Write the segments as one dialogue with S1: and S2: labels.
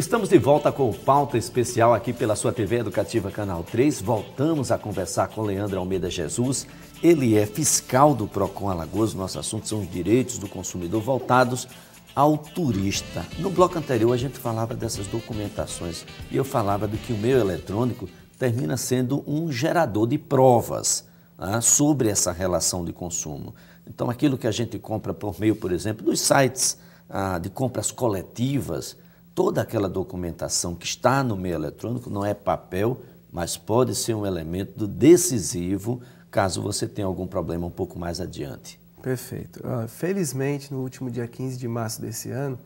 S1: Estamos de volta com o Pauta Especial aqui pela sua TV Educativa Canal 3. Voltamos a conversar com Leandro Almeida Jesus. Ele é fiscal do PROCON Alagoas. Nosso assunto são os direitos do consumidor voltados ao turista. No bloco anterior a gente falava dessas documentações e eu falava do que o meio eletrônico termina sendo um gerador de provas né, sobre essa relação de consumo. Então aquilo que a gente compra por meio, por exemplo, dos sites ah, de compras coletivas, toda aquela documentação que está no meio eletrônico não é papel, mas pode ser um elemento decisivo caso você tenha algum problema um pouco mais adiante.
S2: Perfeito. Ah, felizmente, no último dia 15 de março desse ano,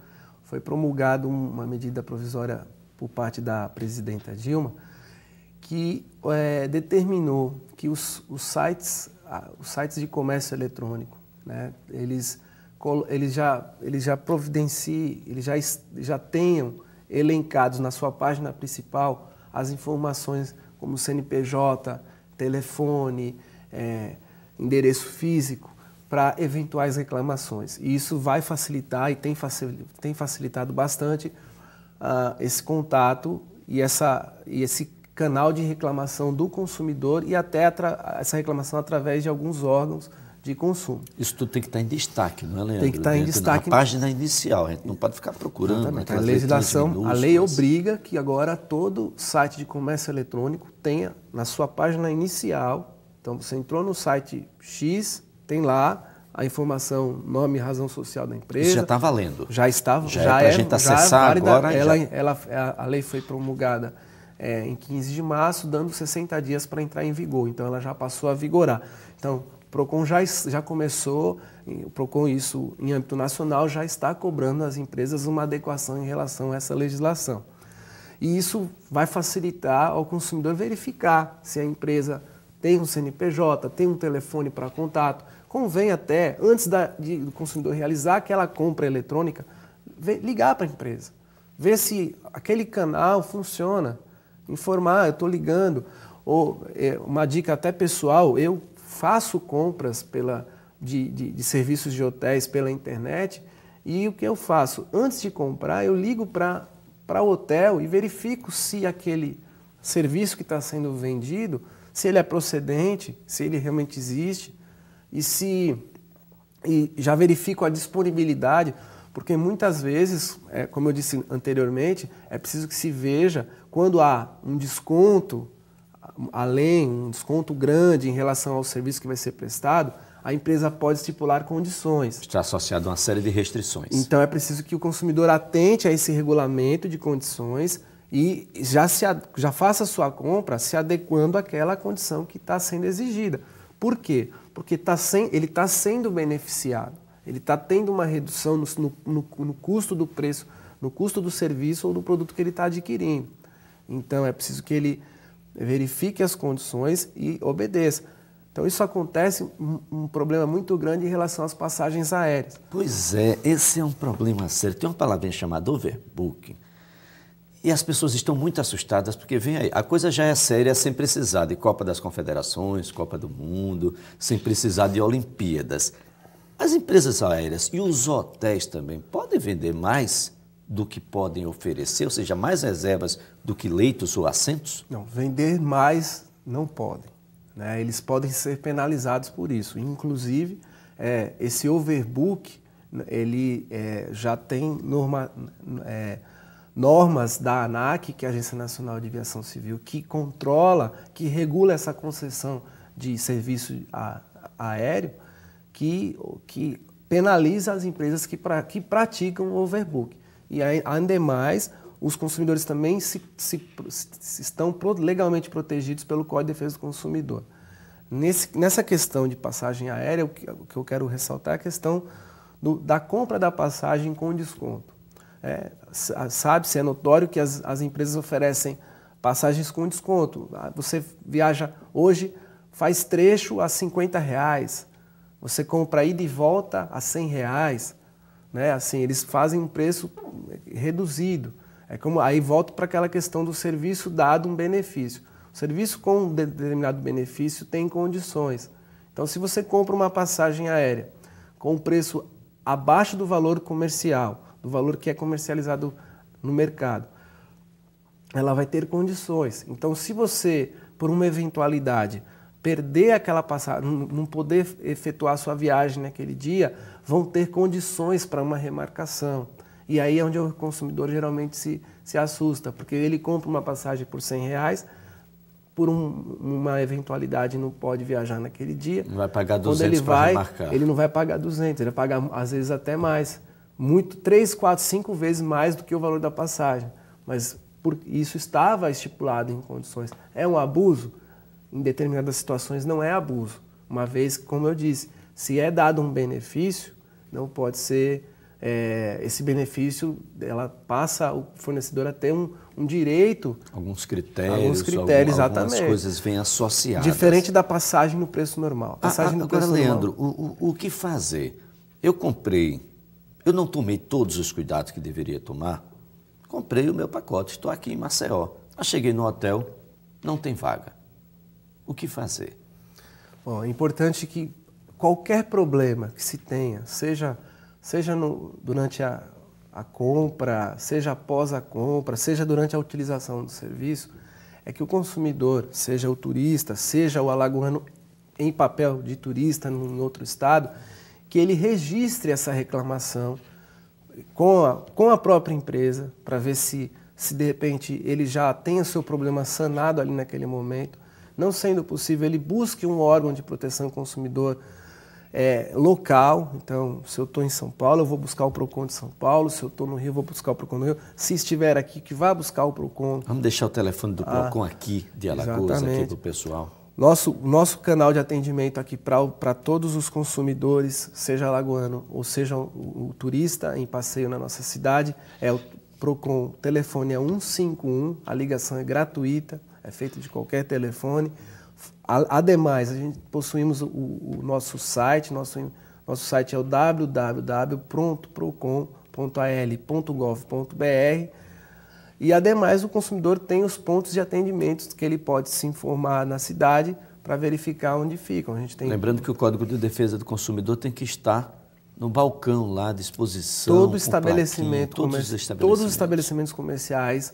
S2: foi promulgada uma medida provisória por parte da presidenta Dilma que é, determinou que os, os sites, ah, os sites de comércio eletrônico, né, eles eles já, eles já providenciem, eles já, já tenham elencados na sua página principal as informações como CNPJ, telefone, é, endereço físico, para eventuais reclamações. E isso vai facilitar e tem, facil, tem facilitado bastante uh, esse contato e, essa, e esse canal de reclamação do consumidor e até essa reclamação através de alguns órgãos
S1: de consumo. Isso tudo tem que estar em destaque, não é, Leandro? Tem que estar em destaque. Na página inicial, a gente não pode ficar procurando. Né, a legislação, a lei
S2: obriga que agora todo site de comércio eletrônico tenha na sua página inicial. Então, você entrou no site X, tem lá a informação, nome e razão social da empresa. Isso já está valendo. Já estava. Já, já é, para a é gente acessar agora. Ela, já... ela, a lei foi promulgada é, em 15 de março, dando 60 dias para entrar em vigor. Então, ela já passou a vigorar. Então, PROCON já, já começou, o PROCON isso em âmbito nacional, já está cobrando às empresas uma adequação em relação a essa legislação. E isso vai facilitar ao consumidor verificar se a empresa tem um CNPJ, tem um telefone para contato. Convém até, antes da, de, do consumidor realizar aquela compra eletrônica, ligar para a empresa, ver se aquele canal funciona, informar, ah, eu estou ligando. Ou é, uma dica até pessoal, eu faço compras pela, de, de, de serviços de hotéis pela internet e o que eu faço? Antes de comprar, eu ligo para o hotel e verifico se aquele serviço que está sendo vendido, se ele é procedente, se ele realmente existe e se e já verifico a disponibilidade, porque muitas vezes, é, como eu disse anteriormente, é preciso que se veja quando há um desconto além, um desconto grande em relação ao serviço que vai ser prestado, a empresa pode estipular condições.
S1: Está associado a uma série de restrições. Então
S2: é preciso que o consumidor atente a esse regulamento de condições e já, se, já faça a sua compra se adequando àquela condição que está sendo exigida. Por quê? Porque tá sem, ele está sendo beneficiado, ele está tendo uma redução no, no, no custo do preço, no custo do serviço ou do produto que ele está adquirindo. Então é preciso que ele verifique as condições e obedeça. Então isso acontece um, um, problema muito grande em relação às passagens aéreas. Pois é,
S1: esse é um problema sério. Tem uma palavrinha chamada overbooking. E as pessoas estão muito assustadas porque vem aí, a coisa já é séria sem precisar de Copa das Confederações, Copa do Mundo, sem precisar de Olimpíadas. As empresas aéreas e os hotéis também podem vender mais do que podem oferecer, ou seja, mais reservas do que leitos ou assentos?
S2: Não, vender mais não podem. Né? Eles podem ser penalizados por isso. Inclusive, é, esse overbook ele é, já tem norma, é, normas da ANAC, que é a Agência Nacional de Aviação Civil, que controla, que regula essa concessão de serviço a, aéreo, que, que penaliza as empresas que, pra, que praticam overbook. E ainda é mais, os consumidores também se, se, se estão legalmente protegidos pelo Código de Defesa do Consumidor. Nesse, nessa questão de passagem aérea, o que, o que eu quero ressaltar é a questão do, da compra da passagem com desconto. É, Sabe-se, é notório que as, as empresas oferecem passagens com desconto. Ah, você viaja hoje, faz trecho a 50 reais. Você compra ida e volta a 100 reais né? Assim, eles fazem um preço reduzido. É como aí volto para aquela questão do serviço dado um benefício. O serviço com um determinado benefício tem condições. Então, se você compra uma passagem aérea com um preço abaixo do valor comercial, do valor que é comercializado no mercado, ela vai ter condições. Então, se você, por uma eventualidade, perder aquela passagem, não poder efetuar sua viagem naquele dia, vão ter condições para uma remarcação. E aí é onde o consumidor geralmente se, se assusta, porque ele compra uma passagem por 100 reais, por um, uma eventualidade não pode viajar naquele dia.
S1: Vai pagar 200 Quando ele vai, remarcar. ele
S2: não vai pagar 200, ele vai pagar às vezes até mais. Muito, 3, 4, 5 vezes mais do que o valor da passagem. Mas por, isso estava estipulado em condições. É um abuso? em determinadas situações não é abuso, uma vez, como eu disse, se é dado um benefício, não pode ser é, esse benefício, ela passa o fornecedor a ter um, um direito.
S1: Alguns critérios, alguns critérios algum, algumas coisas vêm associadas. Diferente
S2: da passagem no preço normal. Ah, passagem ah, no agora, preço Leandro,
S1: normal. O, o, o que fazer? Eu comprei, eu não tomei todos os cuidados que deveria tomar, comprei o meu pacote, estou aqui em Maceió. Eu cheguei no hotel, não tem vaga o que fazer?
S2: Bom, é importante que qualquer problema que se tenha, seja, seja no, durante a, a compra, seja após a compra, seja durante a utilização do serviço, é que o consumidor, seja o turista, seja o alagoano em papel de turista em outro estado, que ele registre essa reclamação com a, com a própria empresa para ver se, se de repente ele já tem o seu problema sanado ali naquele momento não sendo possível, ele busque um órgão de proteção consumidor é, local. Então, se eu estou em São Paulo, eu vou buscar o PROCON de São Paulo. Se eu estou no Rio, eu vou buscar o PROCON do Rio. Se estiver aqui, que vá buscar o PROCON. Vamos
S1: deixar o telefone do ah, PROCON aqui, de Alagoas, exatamente. aqui do pessoal.
S2: Nosso, nosso canal de atendimento aqui para todos os consumidores, seja alagoano ou seja o, o turista em passeio na nossa cidade, é o PROCON, o telefone é 151, a ligação é gratuita é feito de qualquer telefone. Ademais, a gente possuímos o, o nosso site, nosso, nosso site é o www.procon.al.gov.br e, ademais, o consumidor tem os pontos de atendimento que ele pode se informar na cidade para verificar onde ficam. A gente tem... Lembrando
S1: que o Código de Defesa do Consumidor tem que estar no balcão lá, à disposição. Todo estabelecimento, plaquinho, comer... os estabelecimentos. todos os
S2: estabelecimentos comerciais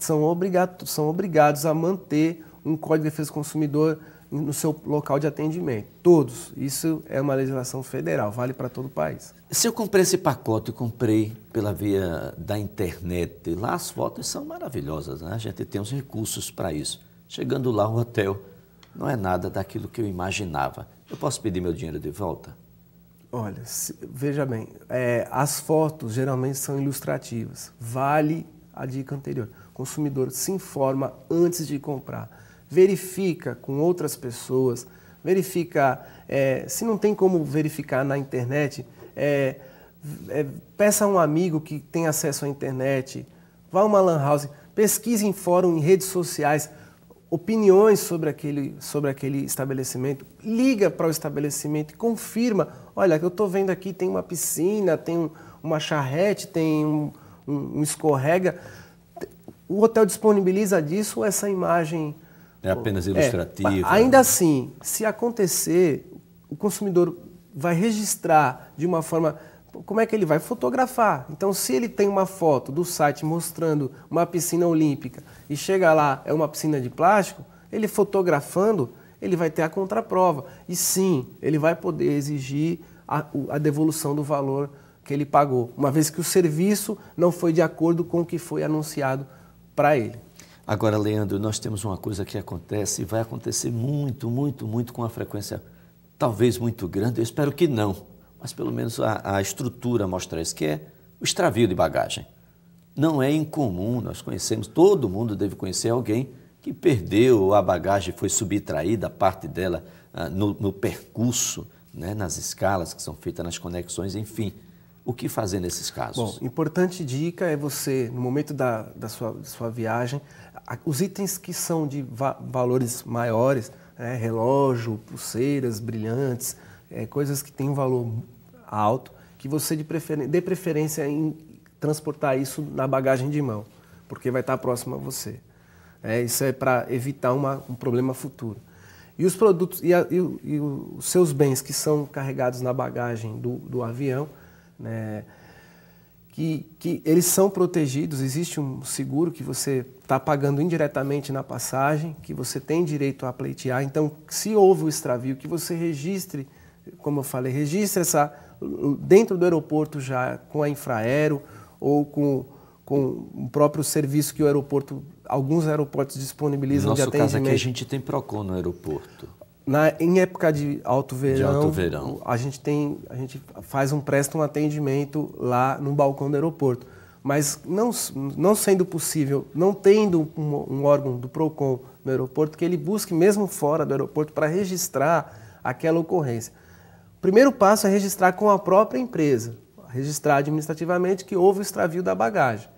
S2: são, obrigado, são obrigados a manter um Código de Defesa do Consumidor no seu local de atendimento. Todos. Isso é uma legislação federal, vale para todo o país.
S1: Se eu comprei esse pacote, eu comprei pela via da internet, lá as fotos são maravilhosas, né? a gente tem os recursos para isso. Chegando lá, o hotel não é nada daquilo que eu imaginava. Eu posso pedir meu dinheiro de volta?
S2: Olha, se, veja bem, é, as fotos geralmente são ilustrativas. Vale a dica anterior. O consumidor se informa antes de comprar, verifica com outras pessoas, verifica é, se não tem como verificar na internet, é, é, peça a um amigo que tem acesso à internet, vá a uma lan house, pesquise em fórum, em redes sociais, opiniões sobre aquele, sobre aquele estabelecimento, liga para o estabelecimento e confirma, olha, eu estou vendo aqui tem uma piscina, tem um, uma charrete, tem um, um, um escorrega, o hotel disponibiliza disso essa imagem.
S1: É apenas é, ilustrativa. É, ainda
S2: né? assim, se acontecer, o consumidor vai registrar de uma forma. Como é que ele vai fotografar? Então, se ele tem uma foto do site mostrando uma piscina olímpica e chega lá, é uma piscina de plástico, ele fotografando, ele vai ter a contraprova. E sim, ele vai poder exigir a, a devolução do valor que ele pagou, uma vez que o serviço não foi de acordo com o que foi anunciado
S1: para ele. Agora, Leandro, nós temos uma coisa que acontece e vai acontecer muito, muito, muito com uma frequência talvez muito grande, eu espero que não, mas pelo menos a, a estrutura mostra isso, que é o extravio de bagagem. Não é incomum, nós conhecemos, todo mundo deve conhecer alguém que perdeu a bagagem, foi subtraída parte dela ah, no, no, percurso, né, nas escalas que são feitas, nas conexões, enfim. O que fazer nesses casos? Bom,
S2: importante dica é você, no momento da, da, sua, da sua viagem, os itens que são de va valores maiores, né, relógio, pulseiras, brilhantes, é, coisas que têm um valor alto, que você de prefer dê preferência em transportar isso na bagagem de mão, porque vai estar próximo a você. É, isso é para evitar uma, um problema futuro. E os produtos e, a, e, o, e, os seus bens que são carregados na bagagem do, do avião, né? que, que eles são protegidos, existe um seguro que você está pagando indiretamente na passagem, que você tem direito a pleitear. Então, se houve o extravio, que você registre, como eu falei, registre essa dentro do aeroporto já com a Infraero ou com, com o próprio serviço que o aeroporto, alguns aeroportos disponibilizam no de atendimento. No nosso caso aqui a
S1: gente tem PROCON no aeroporto.
S2: Na, em época de alto verão, de alto verão. a gente tem, a gente faz um presta um atendimento lá no balcão do aeroporto, mas não, não sendo possível, não tendo um, um órgão do Procon no aeroporto que ele busque mesmo fora do aeroporto para registrar aquela ocorrência. O primeiro passo é registrar com a própria empresa, registrar administrativamente que houve o extravio da bagagem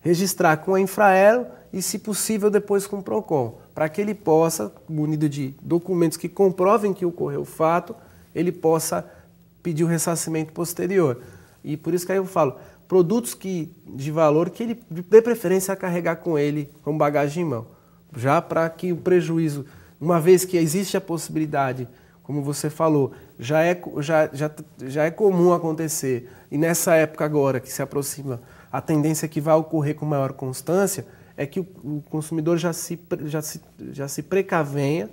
S2: registrar com a Infraero e, se possível, depois com o PROCON, para que ele possa, munido de documentos que comprovem que ocorreu o fato, ele possa pedir o ressarcimento posterior. E por isso que aí eu falo, produtos que, de valor que ele dê preferência a carregar com ele com bagagem em mão, já para que o prejuízo, uma vez que existe a possibilidade, como você falou, já é, já, já, já é comum acontecer, e nessa época agora que se aproxima a tendência que vai ocorrer com maior constância é que o consumidor já se, já se, já se precavenha,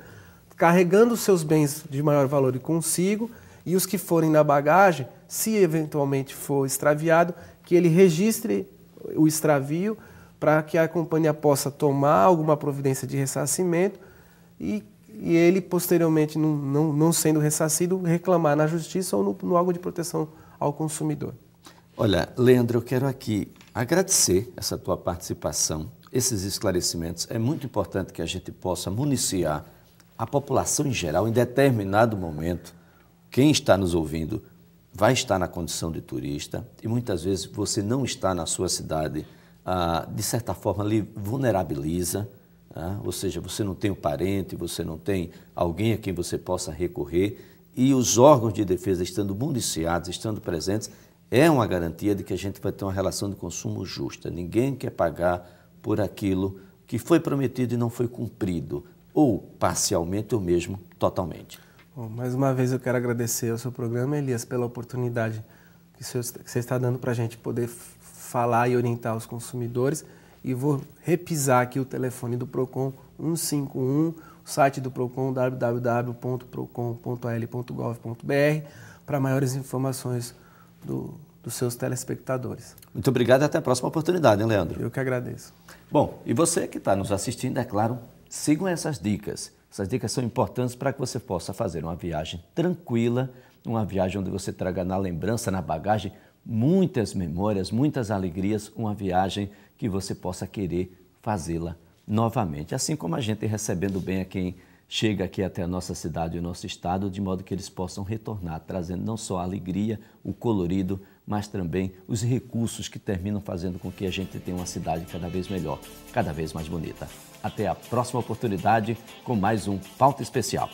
S2: carregando os seus bens de maior valor consigo e os que forem na bagagem, se eventualmente for extraviado, que ele registre o extravio para que a companhia possa tomar alguma providência de ressarcimento e, e ele, posteriormente, não, não, não, sendo ressarcido, reclamar na justiça ou no, no órgão de proteção ao consumidor.
S1: Olha, Leandro, eu quero aqui agradecer essa tua participação, esses esclarecimentos. É muito importante que a gente possa municiar a população em geral, em determinado momento, quem está nos ouvindo vai estar na condição de turista e muitas vezes você não está na sua cidade, ah, de certa forma, lhe vulnerabiliza, ah, ou seja, você não tem um parente, você não tem alguém a quem você possa recorrer e os órgãos de defesa estando municiados, estando presentes, é uma garantia de que a gente vai ter uma relação de consumo justa. Ninguém quer pagar por aquilo que foi prometido e não foi cumprido, ou parcialmente ou mesmo totalmente.
S2: Bom, mais uma vez eu quero agradecer ao seu programa, Elias, pela oportunidade que você está dando para a gente poder falar e orientar os consumidores. E vou repisar aqui o telefone do PROCON 151, o site do PROCON www.procon.l.gov.br para maiores informações do, dos seus telespectadores.
S1: Muito obrigado e até a próxima oportunidade, hein, Leandro? Eu que agradeço. Bom, e você que está nos assistindo, é claro, sigam essas dicas. Essas dicas são importantes para que você possa fazer uma viagem tranquila, uma viagem onde você traga na lembrança, na bagagem, muitas memórias, muitas alegrias, uma viagem que você possa querer fazê-la novamente. Assim como a gente recebendo bem aqui em chega aqui até a nossa cidade e o nosso estado, de modo que eles possam retornar, trazendo não só a alegria, o colorido, mas também os recursos que terminam fazendo com que a gente tenha uma cidade cada vez melhor, cada vez mais bonita. Até a próxima oportunidade com mais um Pauta Especial.